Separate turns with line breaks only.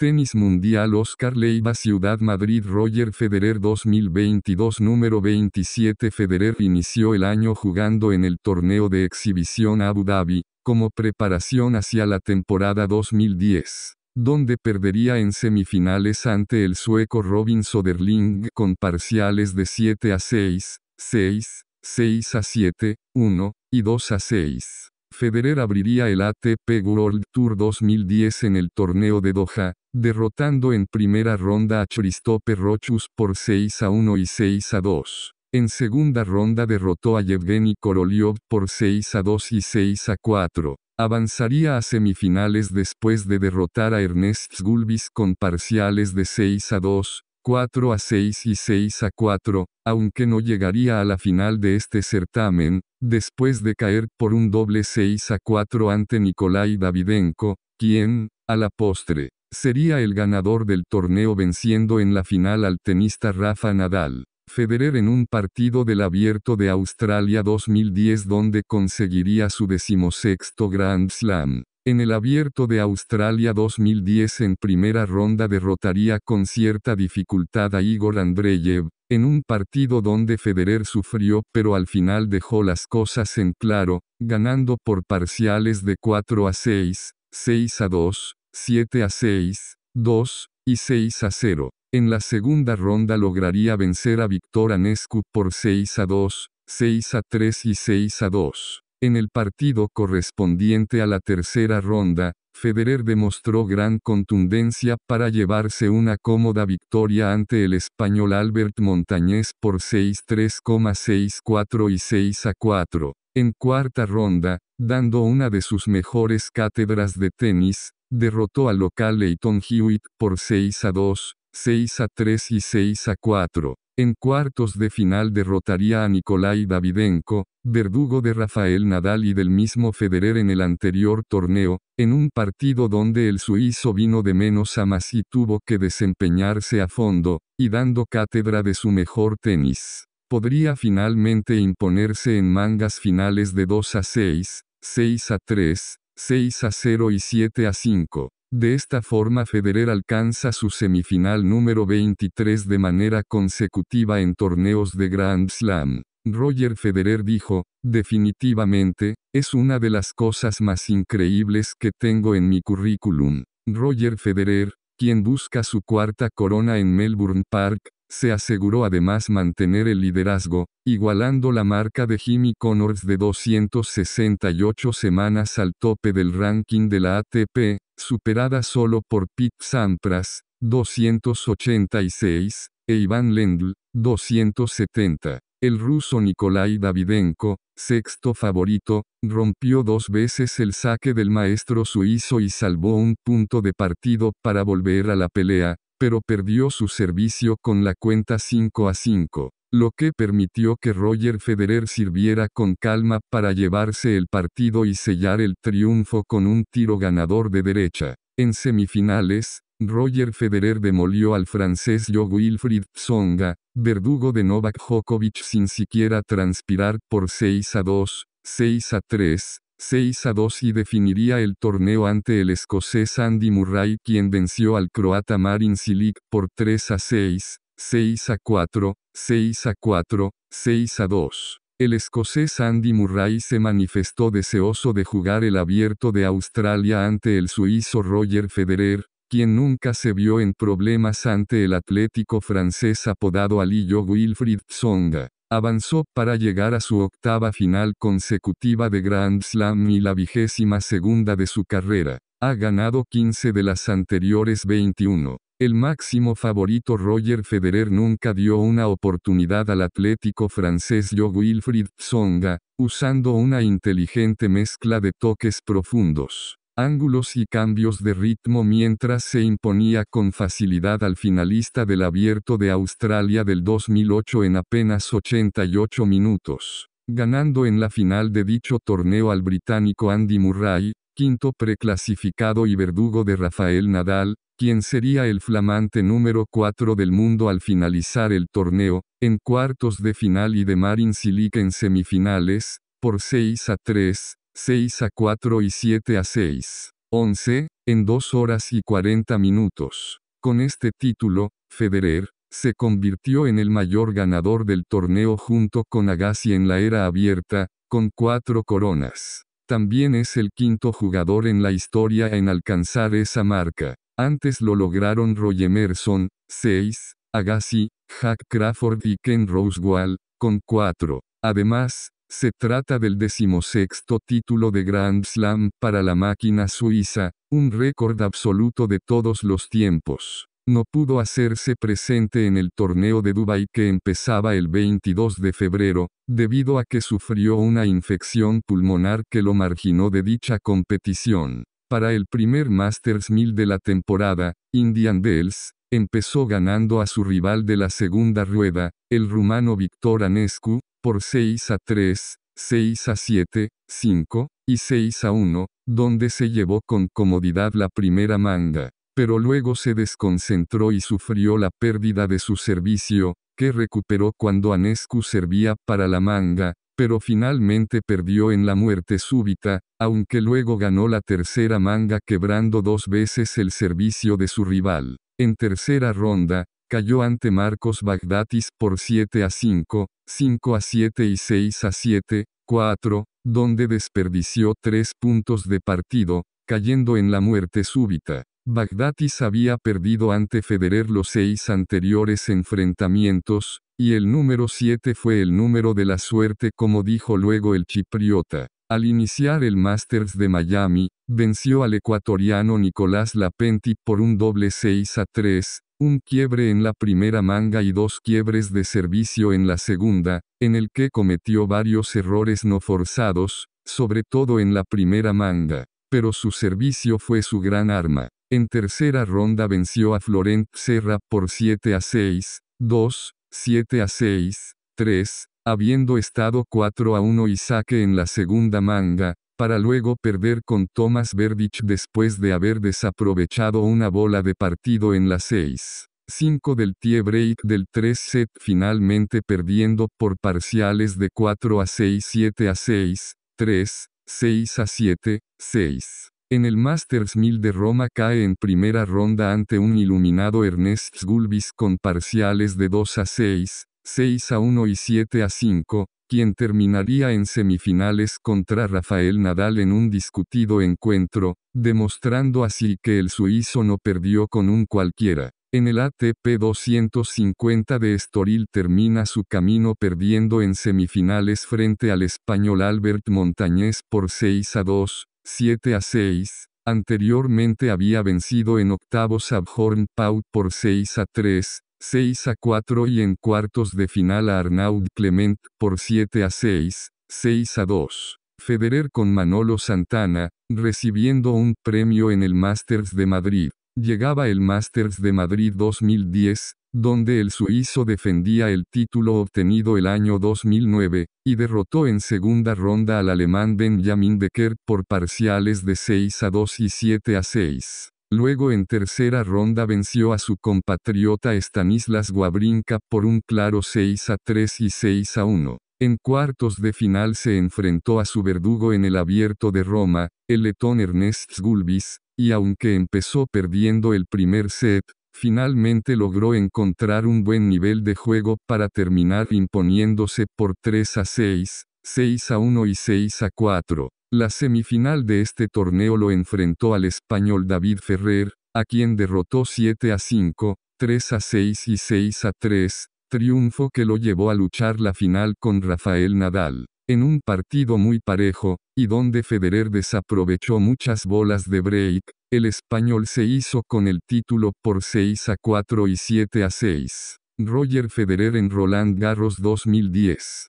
Tenis Mundial Oscar Leiva Ciudad Madrid Roger Federer 2022 número 27 Federer inició el año jugando en el torneo de exhibición Abu Dhabi, como preparación hacia la temporada 2010, donde perdería en semifinales ante el sueco Robin Soderling con parciales de 7 a 6, 6, 6 a 7, 1, y 2 a 6. Federer abriría el ATP World Tour 2010 en el torneo de Doha, derrotando en primera ronda a Christophe Rochus por 6 a 1 y 6 a 2. En segunda ronda derrotó a Yevgeny Korolyov por 6 a 2 y 6 a 4. Avanzaría a semifinales después de derrotar a Ernest Gulbis con parciales de 6 a 2, 4 a 6 y 6 a 4, aunque no llegaría a la final de este certamen, después de caer por un doble 6 a 4 ante Nikolai Davidenko, quien, a la postre, sería el ganador del torneo venciendo en la final al tenista Rafa Nadal. Federer en un partido del Abierto de Australia 2010 donde conseguiría su decimosexto Grand Slam. En el Abierto de Australia 2010 en primera ronda derrotaría con cierta dificultad a Igor Andreyev, en un partido donde Federer sufrió pero al final dejó las cosas en claro, ganando por parciales de 4 a 6, 6 a 2, 7 a 6, 2, y 6 a 0. En la segunda ronda lograría vencer a Víctor Anescu por 6 a 2, 6 a 3 y 6 a 2. En el partido correspondiente a la tercera ronda, Federer demostró gran contundencia para llevarse una cómoda victoria ante el español Albert Montañés por 6 4 y 6-4. En cuarta ronda, dando una de sus mejores cátedras de tenis, derrotó al local Leighton Hewitt por 6-2, 6-3 y 6-4. En cuartos de final derrotaría a Nikolai Davidenko, verdugo de Rafael Nadal y del mismo Federer en el anterior torneo, en un partido donde el suizo vino de menos a más y tuvo que desempeñarse a fondo, y dando cátedra de su mejor tenis. Podría finalmente imponerse en mangas finales de 2 a 6, 6 a 3, 6 a 0 y 7 a 5. De esta forma Federer alcanza su semifinal número 23 de manera consecutiva en torneos de Grand Slam. Roger Federer dijo, definitivamente, es una de las cosas más increíbles que tengo en mi currículum. Roger Federer, quien busca su cuarta corona en Melbourne Park, se aseguró además mantener el liderazgo, igualando la marca de Jimmy Connors de 268 semanas al tope del ranking de la ATP, superada solo por Pete Sampras, 286, e Iván Lendl, 270. El ruso Nikolai Davidenko, sexto favorito, rompió dos veces el saque del maestro suizo y salvó un punto de partido para volver a la pelea, pero perdió su servicio con la cuenta 5 a 5 lo que permitió que Roger Federer sirviera con calma para llevarse el partido y sellar el triunfo con un tiro ganador de derecha. En semifinales, Roger Federer demolió al francés Jo Wilfried Tsonga, verdugo de Novak Djokovic sin siquiera transpirar por 6 a 2, 6 a 3, 6 a 2 y definiría el torneo ante el escocés Andy Murray quien venció al croata Marin Cilic por 3 a 6, 6 a 4, 6 a 4, 6 a 2. El escocés Andy Murray se manifestó deseoso de jugar el abierto de Australia ante el suizo Roger Federer, quien nunca se vio en problemas ante el atlético francés apodado Alillo Wilfried Tsonga. Avanzó para llegar a su octava final consecutiva de Grand Slam y la vigésima segunda de su carrera. Ha ganado 15 de las anteriores 21. El máximo favorito Roger Federer nunca dio una oportunidad al atlético francés Jo Wilfried Tsonga, usando una inteligente mezcla de toques profundos, ángulos y cambios de ritmo mientras se imponía con facilidad al finalista del Abierto de Australia del 2008 en apenas 88 minutos ganando en la final de dicho torneo al británico Andy Murray, quinto preclasificado y verdugo de Rafael Nadal, quien sería el flamante número 4 del mundo al finalizar el torneo, en cuartos de final y de Marin Cilic en semifinales, por 6 a 3, 6 a 4 y 7 a 6. 11, en 2 horas y 40 minutos. Con este título, Federer, se convirtió en el mayor ganador del torneo junto con Agassi en la era abierta, con cuatro coronas. También es el quinto jugador en la historia en alcanzar esa marca. Antes lo lograron Roy Emerson, 6, Agassi, Jack Crawford y Ken Rosewall, con 4. Además, se trata del decimosexto título de Grand Slam para la máquina suiza, un récord absoluto de todos los tiempos no pudo hacerse presente en el torneo de Dubái que empezaba el 22 de febrero, debido a que sufrió una infección pulmonar que lo marginó de dicha competición. Para el primer Masters 1000 de la temporada, Indian Bells, empezó ganando a su rival de la segunda rueda, el rumano Víctor Anescu, por 6 a 3, 6 a 7, 5, y 6 a 1, donde se llevó con comodidad la primera manga pero luego se desconcentró y sufrió la pérdida de su servicio, que recuperó cuando Anescu servía para la manga, pero finalmente perdió en la muerte súbita, aunque luego ganó la tercera manga quebrando dos veces el servicio de su rival. En tercera ronda, cayó ante Marcos Bagdatis por 7 a 5, 5 a 7 y 6 a 7, 4, donde desperdició tres puntos de partido, cayendo en la muerte súbita. Bagdatis había perdido ante Federer los seis anteriores enfrentamientos, y el número 7 fue el número de la suerte como dijo luego el chipriota. Al iniciar el Masters de Miami, venció al ecuatoriano Nicolás Lapenti por un doble 6 a 3, un quiebre en la primera manga y dos quiebres de servicio en la segunda, en el que cometió varios errores no forzados, sobre todo en la primera manga, pero su servicio fue su gran arma. En tercera ronda venció a Florent Serra por 7 a 6, 2, 7 a 6, 3, habiendo estado 4 a 1 y saque en la segunda manga, para luego perder con Thomas Verdich después de haber desaprovechado una bola de partido en la 6. 5 del tie break del 3 set finalmente perdiendo por parciales de 4 a 6 7 a 6, 3, 6 a 7, 6. En el Masters 1000 de Roma cae en primera ronda ante un iluminado Ernest Gulbis con parciales de 2 a 6, 6 a 1 y 7 a 5, quien terminaría en semifinales contra Rafael Nadal en un discutido encuentro, demostrando así que el suizo no perdió con un cualquiera. En el ATP 250 de Estoril termina su camino perdiendo en semifinales frente al español Albert Montañés por 6 a 2, 7 a 6, anteriormente había vencido en octavos a paut por 6 a 3, 6 a 4 y en cuartos de final a Arnaud Clement por 7 a 6, 6 a 2. Federer con Manolo Santana, recibiendo un premio en el Masters de Madrid. Llegaba el Masters de Madrid 2010, donde el suizo defendía el título obtenido el año 2009, y derrotó en segunda ronda al alemán Benjamin Becker por parciales de 6 a 2 y 7 a 6. Luego en tercera ronda venció a su compatriota Stanislas Wawrinka por un claro 6 a 3 y 6 a 1. En cuartos de final se enfrentó a su verdugo en el abierto de Roma, el letón Ernest Gulbis, y aunque empezó perdiendo el primer set, Finalmente logró encontrar un buen nivel de juego para terminar imponiéndose por 3 a 6, 6 a 1 y 6 a 4. La semifinal de este torneo lo enfrentó al español David Ferrer, a quien derrotó 7 a 5, 3 a 6 y 6 a 3, triunfo que lo llevó a luchar la final con Rafael Nadal en un partido muy parejo, y donde Federer desaprovechó muchas bolas de break, el español se hizo con el título por 6 a 4 y 7 a 6. Roger Federer en Roland Garros 2010.